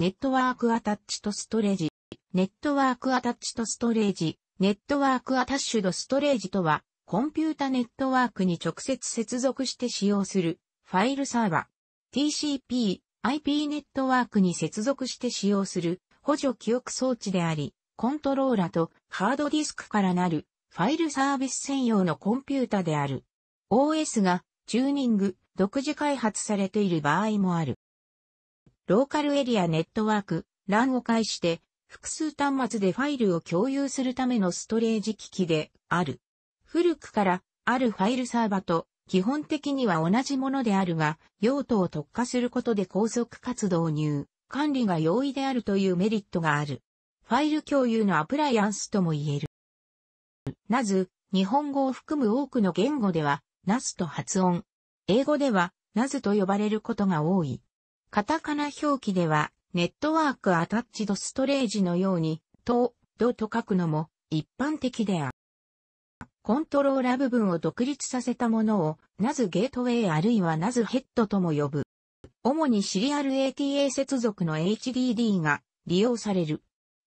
ネットワークアタッチとストレージ。ネットワークアタッチとストレージ。ネットワークアタッシュドストレージとは、コンピュータネットワークに直接接続して使用するファイルサーバー。TCP、IP ネットワークに接続して使用する補助記憶装置であり、コントローラとハードディスクからなるファイルサービス専用のコンピュータである。OS がチューニング、独自開発されている場合もある。ローカルエリアネットワーク、LAN を介して、複数端末でファイルを共有するためのストレージ機器である。古くから、あるファイルサーバと、基本的には同じものであるが、用途を特化することで高速活動入、管理が容易であるというメリットがある。ファイル共有のアプライアンスとも言える。なず、日本語を含む多くの言語では、ナスと発音。英語では、ナズと呼ばれることが多い。カタカナ表記では、ネットワークアタッチドストレージのように、と、どと書くのも一般的である。コントローラ部分を独立させたものを、なぜゲートウェイあるいはなぜヘッドとも呼ぶ。主にシリアル ATA 接続の HDD が利用される。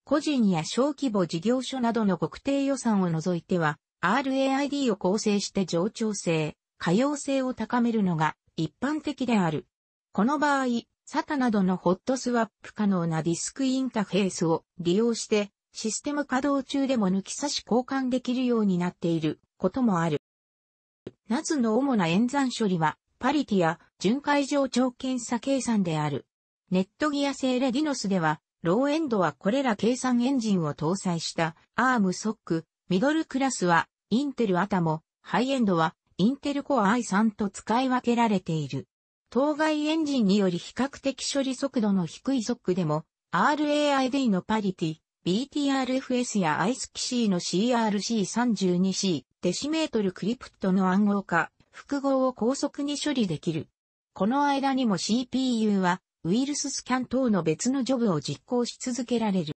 個人や小規模事業所などの特定予算を除いては、RAID を構成して冗長性、可用性を高めるのが一般的である。この場合、SATA などのホットスワップ可能なディスクインターフェースを利用して、システム稼働中でも抜き差し交換できるようになっていることもある。NAS の主な演算処理は、パリティや巡回上長検査計算である。ネットギア製レディノスでは、ローエンドはこれら計算エンジンを搭載した ARM ソック、ミドルクラスはインテルアタモ、ハイエンドはインテルコア i3 と使い分けられている。当該エンジンにより比較的処理速度の低い速でも、RAID のパリティ、BTRFS や ISC の CRC32C、デシメートルクリプトの暗号化、複合を高速に処理できる。この間にも CPU は、ウイルススキャン等の別のジョブを実行し続けられる。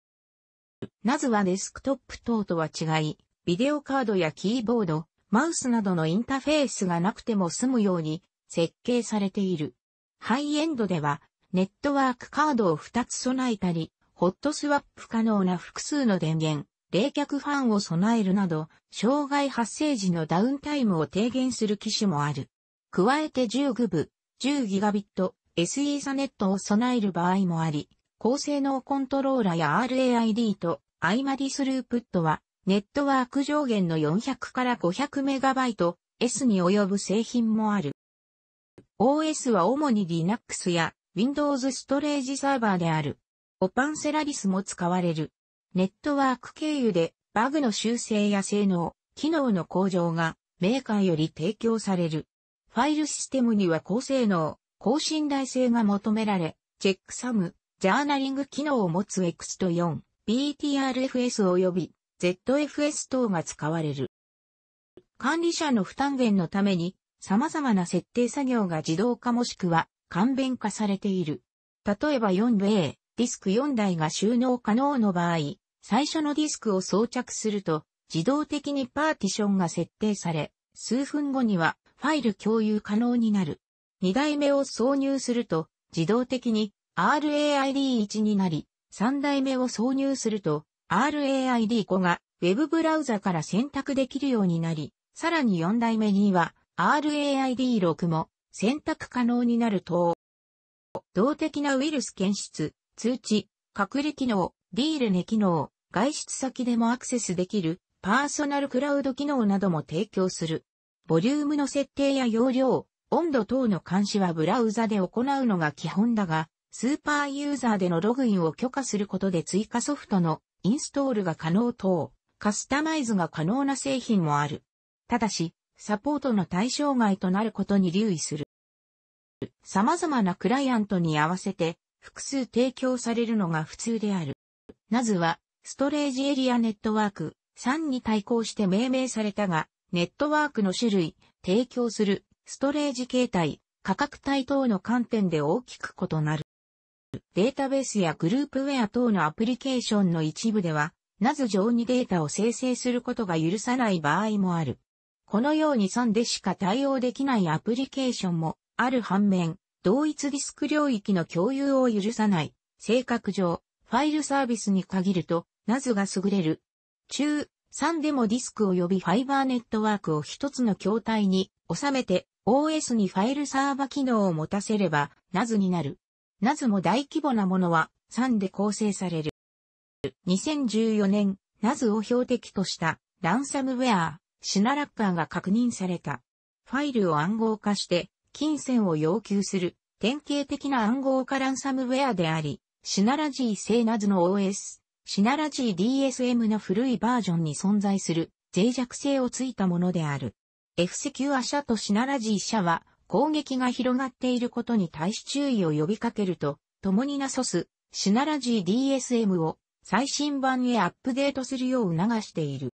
まずはデスクトップ等とは違い、ビデオカードやキーボード、マウスなどのインターフェースがなくても済むように、設計されている。ハイエンドでは、ネットワークカードを2つ備えたり、ホットスワップ可能な複数の電源、冷却ファンを備えるなど、障害発生時のダウンタイムを低減する機種もある。加えて10グブ、10Gb、SE サネットを備える場合もあり、高性能コントローラや RAID と iMADI スループットは、ネットワーク上限の400から 500MB S に及ぶ製品もある。OS は主に Linux や Windows ストレージサーバーである。オパンセラリスも使われる。ネットワーク経由でバグの修正や性能、機能の向上がメーカーより提供される。ファイルシステムには高性能、高信頼性が求められ、チェックサム、ジャーナリング機能を持つ X と4、BTRFS 及び ZFS 等が使われる。管理者の負担減のために様々な設定作業が自動化もしくは簡便化されている。例えば4 w a ディスク4台が収納可能の場合、最初のディスクを装着すると、自動的にパーティションが設定され、数分後にはファイル共有可能になる。2台目を挿入すると、自動的に RAID1 になり、3台目を挿入すると、RAID5 が Web ブラウザから選択できるようになり、さらに4台目には RAID6 も選択可能になると、動的なウイルス検出、通知、隔離機能、ディールネ機能、外出先でもアクセスできるパーソナルクラウド機能なども提供する。ボリュームの設定や容量、温度等の監視はブラウザで行うのが基本だが、スーパーユーザーでのログインを許可することで追加ソフトのインストールが可能等、カスタマイズが可能な製品もある。ただし、サポートの対象外となることに留意する。様々なクライアントに合わせて複数提供されるのが普通である。なずは、ストレージエリアネットワーク3に対抗して命名されたが、ネットワークの種類、提供する、ストレージ形態、価格帯等の観点で大きく異なる。データベースやグループウェア等のアプリケーションの一部では、なぜ上にデータを生成することが許さない場合もある。このように3でしか対応できないアプリケーションもある反面、同一ディスク領域の共有を許さない、性格上、ファイルサービスに限ると、n a が優れる。中、3でもディスク及びファイバーネットワークを一つの筐体に収めて OS にファイルサーバ機能を持たせれば n a になる。n a も大規模なものは3で構成される。2014年、n a を標的としたランサムウェア、シナラッカーが確認された。ファイルを暗号化して、金銭を要求する、典型的な暗号化ランサムウェアであり、シナラジー製ナズの OS、シナラジー DSM の古いバージョンに存在する脆弱性をついたものである。F セキュア社とシナラジー社は攻撃が広がっていることに対し注意を呼びかけると、共になそすシナラジー DSM を最新版へアップデートするよう促している。